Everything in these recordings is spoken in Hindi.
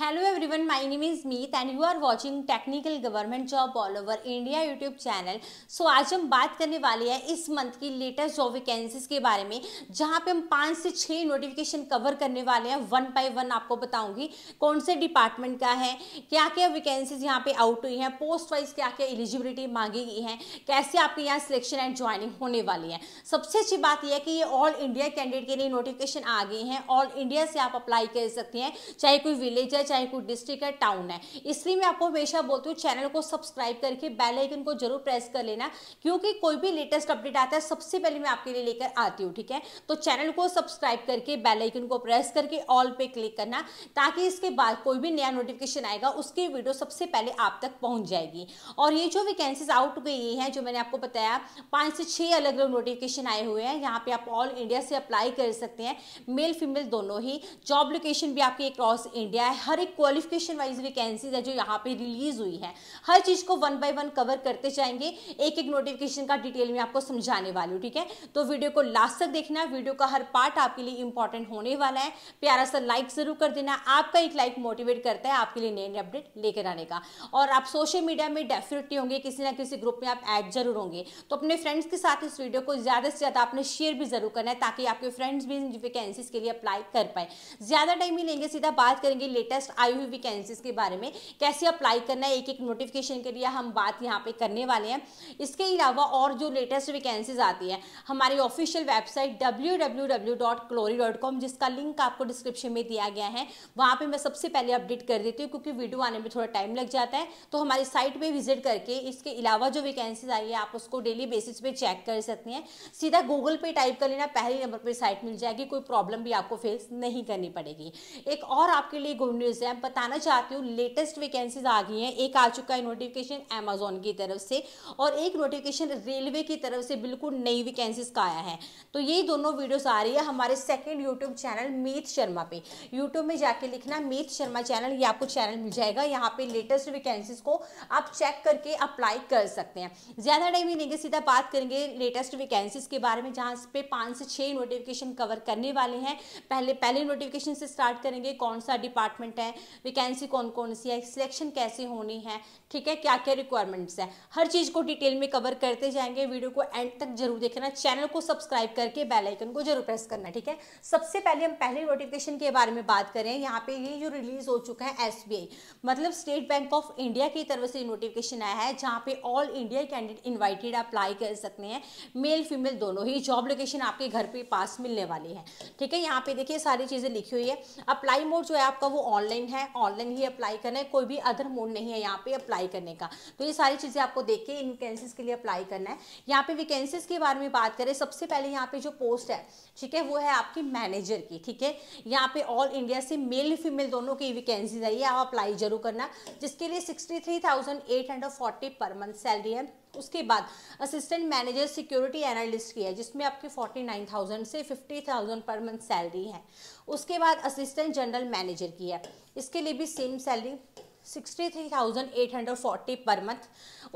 hello everyone my name is Meet and you are watching technical government job all over India YouTube channel so आज हम बात करने वाले हैं इस मंथ की लेटेस्ट जॉब वैकेंसीज के बारे में जहां पे हम पाँच से छः नोटिफिकेशन कवर करने वाले हैं वन बाय वन आपको बताऊंगी कौन से डिपार्टमेंट का है क्या क्या वैकेंसीज यहाँ पे आउट हुई हैं पोस्ट वाइज क्या क्या एलिजिबिलिटी मांगी गई है कैसे आपके यहाँ सिलेक्शन एंड ज्वाइनिंग होने वाली है सबसे अच्छी बात यह है कि ये ऑल इंडिया कैंडिडेट के लिए नोटिफिकेशन आ गई हैं ऑल इंडिया से आप अप्लाई कर सकते हैं चाहे कोई विलेज है चाहे कोई डिस्ट्रिक्ट है टाउन है इसलिए मैं आपको हमेशा बोलती हूँ चैनल को सब्सक्राइब करके बेल आइकन को जरूर प्रेस कर लेना क्योंकि कोई भी लेटेस्ट अपडेट आता है सबसे पहले मैं आपके लिए लेकर आती हूँ ठीक है तो चैनल को सब्सक्राइब करके बेल आइकन को प्रेस करके ऑल पे क्लिक करना ताकि इसके बाद कोई भी नया नोटिफिकेशन आएगा उसकी वीडियो सबसे पहले आप तक पहुंच जाएगी और ये जो वैकेंसीज आउट गई हैं जो मैंने आपको बताया पाँच से छः अलग अलग नोटिफिकेशन आए हुए हैं यहाँ पे आप ऑल इंडिया से अप्लाई कर सकते हैं मेल फीमेल दोनों ही जॉब लोकेशन भी आपकी अक्रॉस इंडिया है हर हर एक क्वालिफिकेशन वाइज वैकेंसीज है जो यहाँ पे रिलीज हुई है हर चीज को वन बाय वन कवर करते जाएंगे एक एक नोटिफिकेशन का डिटेल में आपको समझाने वाली हूँ ठीक है तो वीडियो को लास्ट तक देखना वीडियो का हर पार्ट आपके लिए इंपॉर्टेंट होने वाला है प्यारा सा लाइक जरूर कर देना आपका एक लाइक मोटिवेट करता है आपके लिए नए नए अपडेट लेकर आने का और आप सोशल मीडिया में डेफिनेटली होंगे किसी ना किसी ग्रुप में आप ऐड जरूर होंगे तो अपने फ्रेंड्स के साथ इस वीडियो को ज़्यादा से ज़्यादा आपने शेयर भी जरूर करना है ताकि आपके फ्रेंड्स भी इन वैकेंसीज के लिए अप्लाई कर पाए ज़्यादा टाइम ही लेंगे सीधा बात करेंगे लेटेस्ट लेटेस्ट आई हुई वैकेंसीज के बारे में कैसे अप्लाई करना है एक एक नोटिफिकेशन के लिए हम बात यहाँ पे करने वाले हैं इसके अलावा और जो लेटेस्ट वैकेंसीज आती है हमारी ऑफिशियल वेबसाइट डब्ल्यू जिसका लिंक आपको डिस्क्रिप्शन में दिया गया है वहाँ पर मैं सबसे पहले अपडेट कर देती हूँ क्योंकि वीडियो आने में थोड़ा टाइम लग जाता है तो हमारी साइट पर विजिट करके इसके अलावा जो वैकेंसीज आई है आप उसको डेली बेसिस पे चेक कर सकती हैं सीधा गूगल पे टाइप कर लेना पहले नंबर पर साइट मिल जाएगी कोई प्रॉब्लम भी आपको फेस नहीं करनी पड़ेगी एक और आपके लिए गुड न्यूज़ से मैं बताना चाहती हूँ लेटेस्ट वैकेंसीज आ गई हैं एक आ चुका है नोटिफिकेशन अमेजोन की तरफ से और एक नोटिफिकेशन रेलवे की तरफ से बिल्कुल नई वैकेंसीज का आया है तो ये दोनों वीडियोस आ रही है हमारे second YouTube channel Meet Sharma पे यूट्यूब में जाके लिखना मीत शर्मा चैनल ये आपको चैनल मिल जाएगा यहाँ पे लेटेस्ट वैकेंसीज को आप चेक करके अप्लाई कर सकते हैं ज़्यादा टाइम ही नहीं सीधा बात करेंगे लेटेस्ट वैकेंसीज के बारे में जहाँ पे पाँच से छः नोटिफिकेशन कवर करने वाले हैं पहले पहले नोटिफिकेशन से स्टार्ट करेंगे कौन सा डिपार्टमेंट है है वैकेंसी कौन कौन सी है सिलेक्शन कैसे होनी है ठीक है क्या क्या रिक्वायरमेंट्स है हर चीज़ को डिटेल में कवर करते जाएंगे वीडियो को एंड तक जरूर देखना चैनल को सब्सक्राइब करके बेलाइकन को जरूर प्रेस करना ठीक है सबसे पहले हम पहले नोटिफिकेशन के बारे में बात करें यहाँ पे ये जो रिलीज हो चुका है एस मतलब स्टेट बैंक ऑफ इंडिया की तरफ से नोटिफिकेशन आया है जहाँ पे all India candidate invited apply कर सकते हैं मेल फीमेल दोनों ही जॉब लोकेशन आपके घर पे पास मिलने वाली है ठीक है यहाँ पे देखिए सारी चीज़ें लिखी हुई है अप्लाई मोड जो है आपका वो ऑनलाइन ऑनलाइन है ऑनलाइन ही अप्लाई करना है कोई भी अदर मोड नहीं है यहाँ पे अप्लाई करने का तो ये सारी चीज़ें आपको देख के इन वैकेंसीज के लिए अप्लाई करना है यहाँ पे वैकेंसीज के बारे में बात करें सबसे पहले यहाँ पे जो पोस्ट है ठीक है वो है आपकी मैनेजर की ठीक है यहाँ पे ऑल इंडिया से मेल फीमेल दोनों की वैकेंसीज आई है आप अप्लाई जरूर करना जिसके लिए सिक्सटी पर मंथ सैलरी है उसके बाद असिस्टेंट मैनेजर सिक्योरिटी एनालिस्ट की है जिसमें आपकी 49,000 से 50,000 पर मंथ सैलरी है उसके बाद असिस्टेंट जनरल मैनेजर की है इसके लिए भी सेम सैलरी 63,840 पर मंथ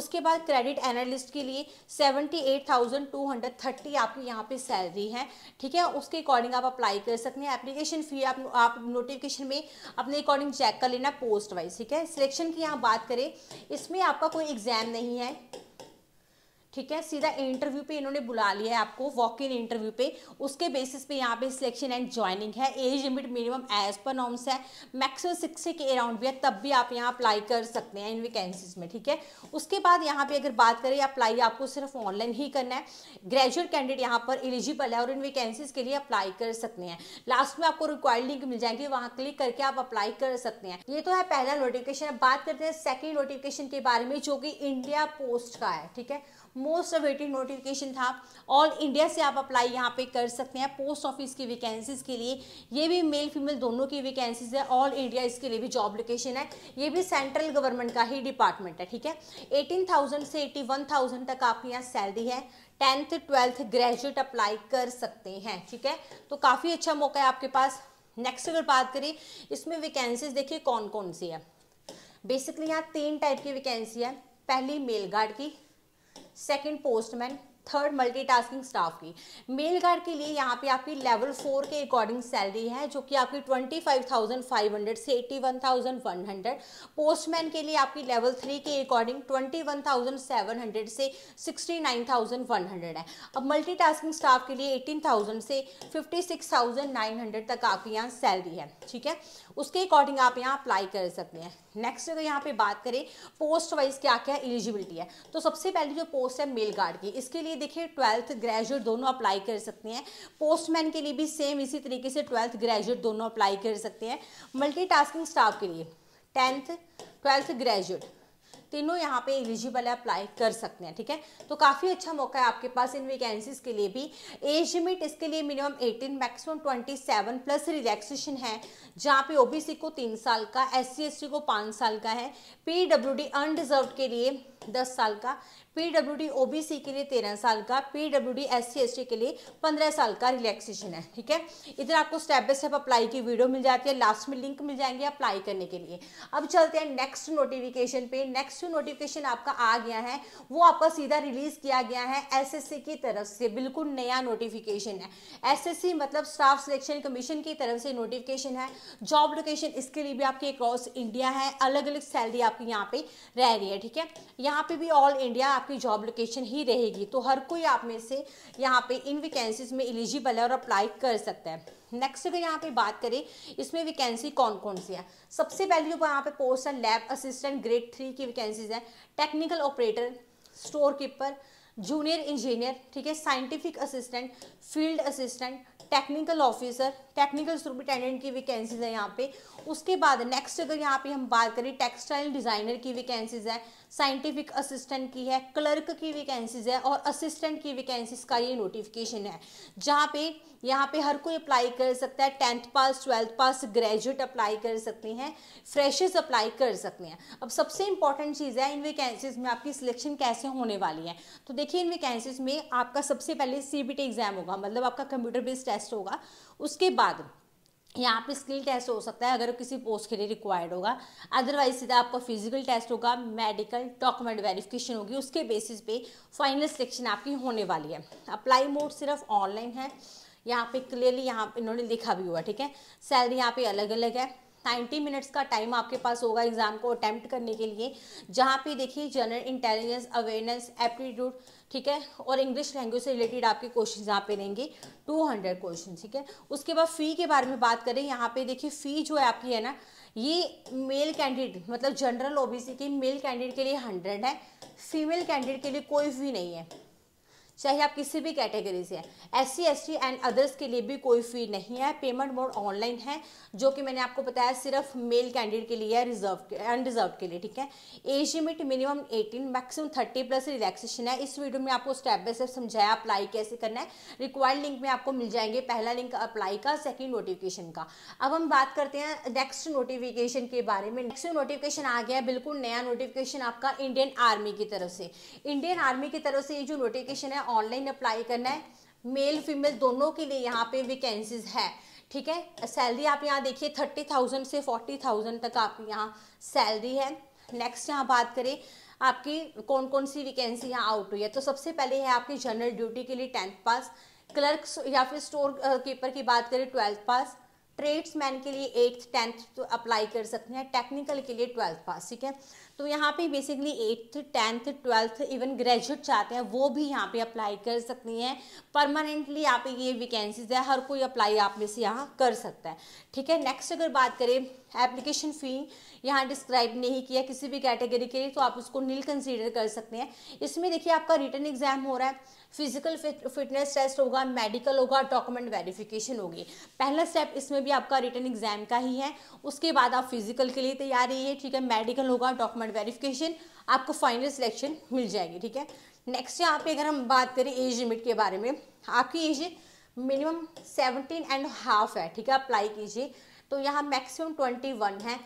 उसके बाद क्रेडिट एनालिस्ट के लिए 78,230 आपकी यहाँ पे सैलरी है ठीक है उसके अकॉर्डिंग आप अप्लाई कर सकते हैं एप्लीकेशन फ़ी आप आप नोटिफिकेशन में अपने अकॉर्डिंग चेक कर लेना पोस्ट वाइज ठीक है सिलेक्शन की यहाँ बात करें इसमें आपका कोई एग्ज़ाम नहीं है ठीक है सीधा इंटरव्यू पे इन्होंने बुला लिया है आपको वॉक इन इंटरव्यू पे उसके बेसिस पे यहाँ पे सिलेक्शन एंड ज्वाइनिंग है एज लिमिट मिनिमम एज पर नॉर्म्स है मैक्सिमम सिक्सटी के अराउंड भी है तब भी आप यहाँ अप्लाई कर सकते हैं इन वैकेंसीज में ठीक है उसके बाद यहाँ पे अगर बात करें अप्लाई आपको सिर्फ ऑनलाइन ही करना है ग्रेजुएट कैंडिडेट यहाँ पर एलिजिबल है और इन वैकेंसीज के लिए अप्लाई कर सकते हैं लास्ट में आपको रिक्वायर्ड लिंक मिल जाएगी वहाँ क्लिक करके आप अप्लाई कर सकते हैं ये तो है पहला नोटिफिकेशन बात करते हैं सेकेंड नोटिफिकेशन के बारे में जो कि इंडिया पोस्ट का है ठीक है मोस्ट अवेटेड नोटिफिकेशन था ऑल इंडिया से आप अप्लाई यहाँ पे कर सकते हैं पोस्ट ऑफिस की वैकेंसीज के लिए ये भी मेल फीमेल दोनों की वैकेंसीज है ऑल इंडिया इसके लिए भी जॉब लोकेशन है ये भी सेंट्रल गवर्नमेंट का ही डिपार्टमेंट है ठीक है एटीन थाउजेंड से एटी वन थाउजेंड तक आपकी यहाँ सैलरी है टेंथ ट्वेल्थ ग्रेजुएट अप्लाई कर सकते हैं ठीक है तो काफ़ी अच्छा मौका है आपके पास नेक्स्ट अगर बात करें इसमें वैकेंसीज देखिए कौन कौन सी है बेसिकली यहाँ तीन टाइप की वैकेंसी है पहली मेल गार्ड की second postman third multitasking staff की मेल गार्ड के लिए यहाँ पे आपकी लेवल फोर के अकॉर्डिंग सैलरी है जो कि आपकी twenty five thousand five hundred से eighty one thousand one hundred postman के लिए आपकी लेवल थ्री के according twenty one thousand seven hundred से sixty nine thousand one hundred है अब मल्टीटास्किंग स्टाफ के लिए एटीन थाउजेंड से fifty six thousand nine hundred तक आपकी यहाँ सैलरी है ठीक है उसके अकॉर्डिंग आप यहाँ अप्लाई कर सकते हैं नेक्स्ट अगर यहाँ पे बात करें पोस्ट वाइज क्या क्या एलिजिबिलिटी है तो सबसे पहले जो पोस्ट है मेल गार्ड की इसके लिए देखिए ट्वेल्थ ग्रेजुएट दोनों अप्लाई कर सकते हैं पोस्टमैन के लिए भी सेम इसी तरीके से ट्वेल्थ ग्रेजुएट दोनों अप्लाई कर सकते हैं मल्टीटास्किंग स्टाफ के लिए टेंथ ट्वेल्थ ग्रेजुएट तीनों यहाँ पे एलिजिबल है अप्लाई कर सकते हैं ठीक है तो काफ़ी अच्छा मौका है आपके पास इन वैकेंसीज के लिए भी एज लिमिट इसके लिए मिनिमम 18 मैक्सिमम 27 प्लस रिलैक्सेशन है जहाँ पे ओबीसी को तीन साल का एस सी को पाँच साल का है पीडब्ल्यूडी डब्ल्यू अनडिजर्व के लिए दस साल का पीडब्ल्यूडी ओबीसी के लिए तेरह साल का पीडब्ल्यूडी एससी एसटी के लिए पंद्रह साल का रिलैक्सेशन है ठीक है इधर आपको स्टेप बाय स्टेप अप्लाई की वीडियो मिल जाती है लास्ट में लिंक मिल जाएंगे अप्लाई करने के लिए अब चलते हैं नेक्स्ट नोटिफिकेशन पे नेक्स्ट नोटिफिकेशन आपका आ गया है वो आपका सीधा रिलीज किया गया है एसएससी की तरफ से बिल्कुल नया नोटिफिकेशन है एसएससी मतलब स्टाफ सिलेक्शन कमीशन की तरफ से नोटिफिकेशन है जॉब लोकेशन इसके लिए भी आपके अक्रॉस इंडिया है अलग अलग सैलरी आपकी यहाँ पे रह रही है ठीक है यहाँ पे भी ऑल इंडिया आपकी जॉब लोकेशन ही रहेगी तो हर कोई आप में से यहाँ पे इन वैकेंसीज में एलिजिबल है और अप्लाई कर सकता है नेक्स्ट अगर यहाँ पे बात करें इसमें वैकेंसी कौन कौन सी है सबसे पहले जो तो यहाँ पे पोस्ट है लैब असिस्टेंट ग्रेड थ्री की वैकेंसीज है technical operator store keeper junior engineer ठीक है scientific assistant field assistant technical officer technical superintendent की वैकेंसीज है यहाँ पे उसके बाद नेक्स्ट अगर यहाँ पे हम बात करें टेक्सटाइल डिज़ाइनर की वैकेंसीज है साइंटिफिक असिस्टेंट की है क्लर्क की वैकेंसीज है और असिस्टेंट की वैकेंसीज का ये नोटिफिकेशन है जहाँ पे यहाँ पे हर कोई अप्लाई कर सकता है tenth pass twelfth pass graduate apply कर सकते हैं फ्रेशर्स अप्लाई कर सकते हैं अब सबसे इंपॉर्टेंट चीज़ है इन वैकेंसीज में आपकी सिलेक्शन कैसे होने वाली है तो देखिए इन वैकेंसीज में आपका सबसे पहले सी एग्ज़ाम होगा मतलब आपका कंप्यूटर बेस्ड टेस्ट होगा उसके बाद यहाँ पे स्किल टेस्ट हो सकता है अगर किसी पोस्ट के लिए रिक्वायर्ड होगा अदरवाइज सीधा आपका फिजिकल टेस्ट होगा मेडिकल डॉक्यूमेंट वेरिफिकेशन होगी उसके बेसिस पे फाइनल सिलेक्शन आपकी होने वाली है अप्लाई मोड सिर्फ ऑनलाइन है यहाँ पे क्लियरली यहाँ पे इन्होंने लिखा भी हुआ ठीक है सैलरी यहाँ पे अलग अलग है नाइन्टी मिनट्स का टाइम आपके पास होगा एग्जाम को अटैम्प्ट करने के लिए जहाँ पे देखिए जनरल इंटेलिजेंस अवेयरनेस एप्टीट्यूड ठीक है और इंग्लिश लैंग्वेज से रिलेटेड आपके क्वेश्चन यहाँ पे रहेंगे 200 क्वेश्चन ठीक है उसके बाद फ़ी के बारे में बात करें यहाँ पे देखिए फ़ी जो है आपकी है ना ये मेल कैंडिडेट मतलब जनरल ओबीसी के मेल कैंडिडेट के लिए हंड्रेड है फीमेल कैंडिडेट के लिए कोई फी नहीं है चाहे आप किसी भी कैटेगरी से हैं एस सी एंड अदर्स के लिए भी कोई फ़ी नहीं है पेमेंट मोड ऑनलाइन है जो कि मैंने आपको बताया सिर्फ मेल कैंडिडेट के लिए है रिजर्व अनरिजर्व के लिए ठीक है age limit minimum 18 maximum 30 plus relaxation है इस वीडियो में आपको स्टेप बाय स्टेप समझाया अप्लाई कैसे करना है रिक्वायर्ड लिंक में आपको मिल जाएंगे पहला लिंक अप्लाई का सेकेंड नोटिफिकेशन का अब हम बात करते हैं नेक्स्ट नोटिफिकेशन के बारे में नेक्स्ट नोटिफिकेशन आ गया है बिल्कुल नया नोटिफिकेशन आपका इंडियन आर्मी की तरफ से इंडियन आर्मी की तरफ से ये जो नोटिफिकेशन है ऑनलाइन अप्लाई करना है मेल फीमेल दोनों के लिए यहाँ पे वैकेंसीज है ठीक है सैलरी आप यहाँ देखिए थर्टी थाउजेंड से फोर्टी थाउजेंड तक आप यहाँ सैलरी है नेक्स्ट यहाँ बात करें आपकी कौन कौन सी वैकेंसी यहाँ आउट हुई है तो सबसे पहले है आपकी जनरल ड्यूटी के लिए टेंथ पास क्लर्क या फिर स्टोर कीपर की बात करें ट्वेल्थ पास ट्रेड्समैन के लिए एट्थ टेंथ तो अप्लाई कर सकते हैं टेक्निकल के लिए ट्वेल्थ पास ठीक है तो यहाँ पे basically eighth tenth twelfth even graduate चाहते हैं वो भी यहाँ पे अप्लाई कर सकती हैं परमानेंटली यहाँ पे ये वैकेंसीज है हर कोई अप्लाई आप में से यहाँ कर सकता है ठीक है नेक्स्ट अगर बात करें एप्लीकेशन फ़ी यहाँ डिस्क्राइब नहीं किया किसी भी कैटेगरी के लिए तो आप उसको नील कंसिडर कर सकते हैं इसमें देखिए आपका रिटर्न एग्जाम हो रहा है फिजिकल फिटनेस टेस्ट होगा मेडिकल होगा डॉक्यूमेंट वेरिफिकेशन होगी पहला स्टेप इसमें भी आपका रिटर्न एग्जाम का ही है उसके बाद आप फिजिकल के लिए तैयार है ठीक है मेडिकल होगा डॉक्यूमेंट रिक्वायरमेंट वेरिफिकेशन आपको फाइनल सिलेक्शन मिल जाएगी ठीक है नेक्स्ट यहाँ पे अगर हम बात करें एज लिमिट के बारे में आपकी age minimum seventeen and half है ठीक है अप्लाई कीजिए तो यहाँ मैक्सिमम ट्वेंटी वन है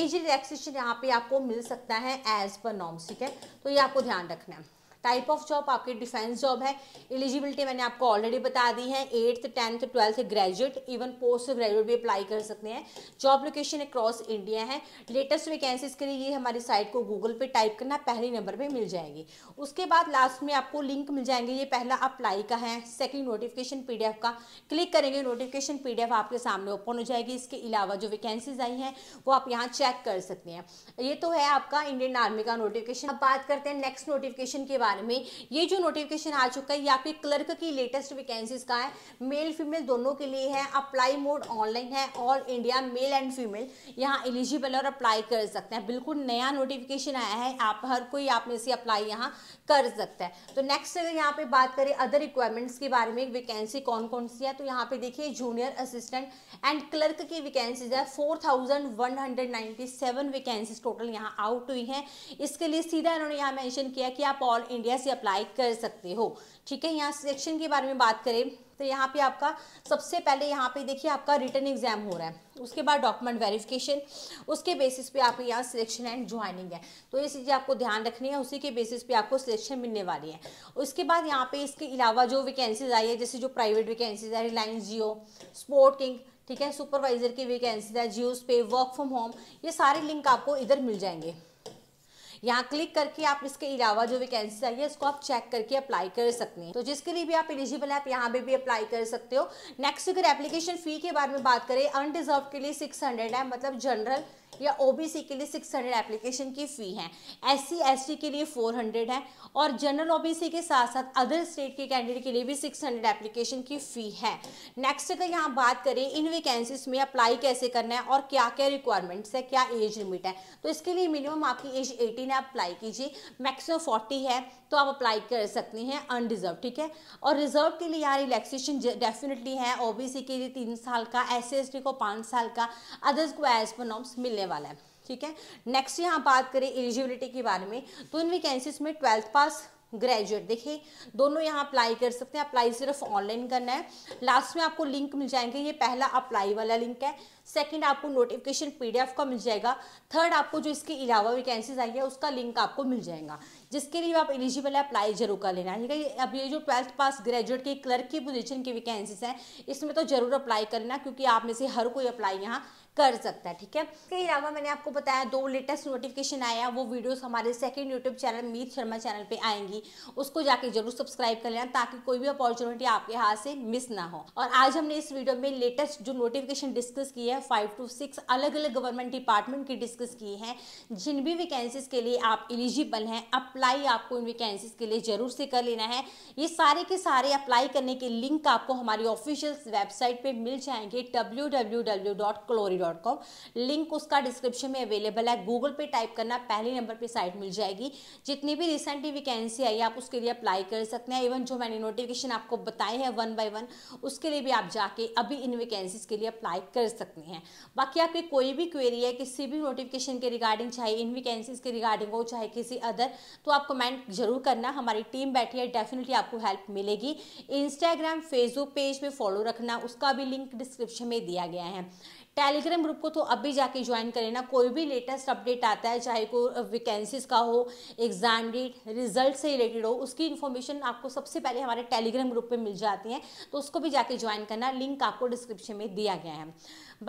एज रिलैक्सेशन यहाँ पे आपको मिल सकता है एज पर नॉर्म्स ठीक है तो ये आपको ध्यान रखना है टाइप ऑफ जॉब आपकी डिफेंस जॉब है एलिजिबिलिटी मैंने आपको ऑलरेडी बता दी है eighth tenth twelfth graduate even post graduate भी अप्लाई कर सकते हैं जॉब लोकेशन अक्रॉस इंडिया है लेटेस्ट वैकेंसीज के लिए हमारी साइट को गूगल पे टाइप करना पहले नंबर पर मिल जाएगी उसके बाद लास्ट में आपको लिंक मिल जाएंगे ये पहला अप्लाई का है सेकेंड नोटिफिकेशन पी का क्लिक करेंगे नोटिफिकेशन पी आपके सामने ओपन हो जाएगी इसके अलावा जो वैकेंसीज आई हैं वो आप यहाँ चेक कर सकते हैं ये तो है आपका इंडियन आर्मी का नोटिफिकेशन अब बात करते हैं नेक्स्ट नोटिफिकेशन के बारे बारे में ये जो नोटिफिकेशन आ चुका है या फिर क्लर्क की लेटेस्ट वैकेंसीज का है मेल फीमेल दोनों के लिए है अप्लाई मोड ऑनलाइन है all India male and female यहाँ एलिजिबल और अप्लाई कर सकते हैं बिल्कुल नया नोटिफिकेशन आया है आप हर कोई आप में से अप्लाई यहाँ कर सकता है तो नेक्स्ट अगर यहाँ पे बात करें अदर रिक्वायरमेंट्स के बारे में वैकेंसी कौन कौन सी है तो यहाँ पे देखिए जूनियर असिस्टेंट एंड क्लर्क की वैकेंसीज है four thousand one hundred ninety seven vacancies total यहाँ आउट हुई हैं इसके लिए सीधा इन्होंने यहाँ मैंशन किया कि आप ऑल इंडिया से अप्लाई कर सकते हो ठीक है यहाँ सिलेक्शन के बारे में बात करें तो यहाँ पे आपका सबसे पहले यहाँ पे देखिए आपका रिटर्न एग्जाम हो रहा है उसके बाद डॉक्यूमेंट वेरिफिकेशन उसके बेसिस पे आपके यहाँ सिलेक्शन एंड ज्वाइनिंग है तो ये चीज़ें आपको ध्यान रखनी है उसी के बेसिस पे आपको सिलेक्शन मिलने वाली है उसके बाद यहाँ पे इसके अलावा जो वैकेंसीज आई है जैसे जो प्राइवेट वैकेंसीज है रिलायंस जियो स्पोर्ट किंग ठीक है सुपरवाइजर की वैकेंसीज है जियो पे वर्क फ्रॉम होम ये सारे लिंक आपको इधर मिल जाएंगे यहाँ क्लिक करके आप इसके अलावा जो वैकेंसी चाहिए इसको आप चेक करके अप्लाई कर सकते हैं तो जिसके लिए भी आप एलिजिबल है आप यहाँ पे भी अप्लाई कर सकते हो नेक्स्ट अगर एप्लीकेशन फ़ी के बारे में बात करें अनडिजर्व के लिए सिक्स हंड्रेड है मतलब जनरल या ओबीसी के लिए सिक्स हंड्रेड एप्लीकेशन की फ़ी है एससी एसटी के लिए फोर हंड्रेड है और जनरल ओबीसी के साथ साथ अदर स्टेट के कैंडिडेट के लिए भी सिक्स हंड्रेड एप्लीकेशन की फ़ी है नेक्स्ट अगर यहाँ बात करें इन वैकेंसीज में अप्लाई कैसे करना है और क्या क्या रिक्वायरमेंट्स है क्या एज लिमिट है तो इसके लिए मिनिमम आपकी एज एटीन है अप्लाई कीजिए मैक्सिमम फोर्टी है तो आप अप्लाई कर सकती हैं अनरिजर्व ठीक है और रिजर्व के लिए यहाँ रिलैक्सेशन डेफिनेटली है ओबीसी के लिए तीन साल का एस को पाँच साल का अदर्स को एज पर मिलने वाला है ठीक है नेक्स्ट यहाँ बात करें एलिजिबिलिटी के बारे में तो इन वैकेंसीज में ट्वेल्थ पास ग्रेजुएट देखिए दोनों यहाँ अप्लाई कर सकते हैं अप्लाई सिर्फ ऑनलाइन करना है लास्ट में आपको लिंक मिल जाएंगे ये पहला अप्लाई वाला लिंक है सेकंड आपको नोटिफिकेशन पीडीएफ का मिल जाएगा थर्ड आपको जो इसके अलावा वैकेंसीज आई है उसका लिंक आपको मिल जाएगा जिसके लिए आप एलिजिबल है अप्लाई जरूर कर लेना ठीक है अब ये जो ट्वेल्थ पास ग्रेजुएट के क्लर्क की पोजिशन की वैकेंसीज हैं इसमें तो जरूर अप्लाई करना क्योंकि आप में से हर कोई अप्लाई यहाँ कर सकता है ठीक है इसके अलावा मैंने आपको बताया दो लेटेस्ट नोटिफिकेशन आया वो वीडियोस हमारे second YouTube channel Meet Sharma channel पे आएंगी उसको जाके जरूर सब्सक्राइब कर लेना ताकि कोई भी अपॉर्चुनिटी आपके हाथ से मिस ना हो और आज हमने इस वीडियो में लेटेस्ट जो नोटिफिकेशन डिस्कस की है फाइव टू सिक्स अलग अलग गवर्नमेंट डिपार्टमेंट की डिस्कस की है जिन भी वैकेंसीज के लिए आप एलिजिबल हैं अप्लाई आपको इन वैकेंसीज के लिए जरूर से कर लेना है ये सारे के सारे अप्लाई करने के लिंक आपको हमारी ऑफिशियल वेबसाइट पर मिल जाएंगे डब्ल्यू डब्ल्यू डब्ल्यू डॉट क्लोरी डॉट कॉम लिंक उसका डिस्क्रिप्शन में अवेलेबल है गूगल पे टाइप करना पहले नंबर पे साइट मिल जाएगी जितनी भी रिसेंटली वैकेंसी आई है आप उसके लिए अप्लाई कर सकते हैं इवन जो मैंने नोटिफिकेशन आपको बताए हैं वन बाय वन उसके लिए भी आप जाके अभी इन वैकेंसीज के लिए अप्लाई कर सकते हैं बाकी आपकी कोई भी क्वेरी है किसी भी नोटिफिकेशन के रिगार्डिंग चाहे इन वैकेंसीज के रिगार्डिंग हो चाहे किसी अदर तो आप कमेंट जरूर करना हमारी टीम बैठी है डेफिनेटली आपको हेल्प मिलेगी इंस्टाग्राम फेसबुक पेज पे फॉलो रखना उसका भी लिंक डिस्क्रिप्शन में दिया गया है टेलीग्राम ग्रुप को तो अभी जाके ज्वाइन करें ना कोई भी लेटेस्ट अपडेट आता है चाहे कोई वैकेंसीज का हो एग्जाम डेट रिजल्ट से रिलेटेड हो उसकी इन्फॉर्मेशन आपको सबसे पहले हमारे टेलीग्राम ग्रुप पे मिल जाती है तो उसको भी जाके ज्वाइन करना लिंक आपको डिस्क्रिप्शन में दिया गया है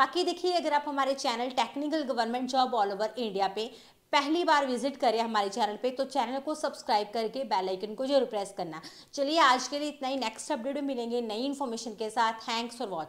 बाकी देखिए अगर आप हमारे channel technical government job all over India पे पहली बार विजिट करें हमारे चैनल पे तो चैनल को सब्सक्राइब करके बेल आइकन को जरूर प्रेस करना चलिए आज के लिए इतना ही नेक्स्ट अपडेट में मिलेंगे नई इन्फॉर्मेशन के साथ थैंक्स फॉर वॉचिंग